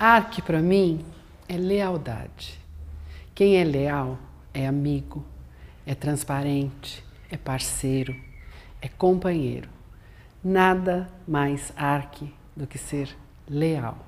ARC para mim é lealdade. Quem é leal é amigo, é transparente, é parceiro, é companheiro. Nada mais arque do que ser leal.